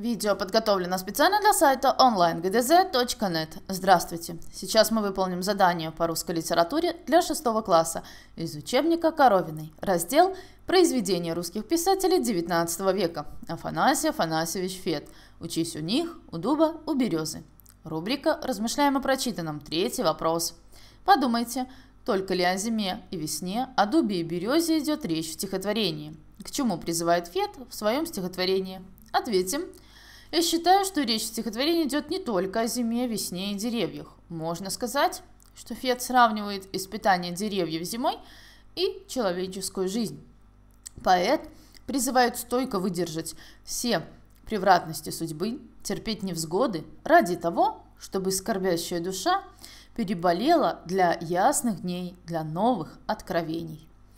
Видео подготовлено специально для сайта online.gdz.net. Здравствуйте! Сейчас мы выполним задание по русской литературе для 6 класса из учебника Коровиной. Раздел «Произведения русских писателей XIX века. Афанасий Афанасьевич Фет. Учись у них, у дуба, у березы». Рубрика «Размышляем о прочитанном. Третий вопрос». Подумайте, только ли о зиме и весне, о дубе и березе идет речь в стихотворении? К чему призывает Фет в своем стихотворении? Ответим – я считаю, что речь в стихотворении идет не только о зиме, весне и деревьях. Можно сказать, что Фет сравнивает испытание деревьев зимой и человеческую жизнь. Поэт призывает стойко выдержать все превратности судьбы, терпеть невзгоды ради того, чтобы скорбящая душа переболела для ясных дней, для новых откровений.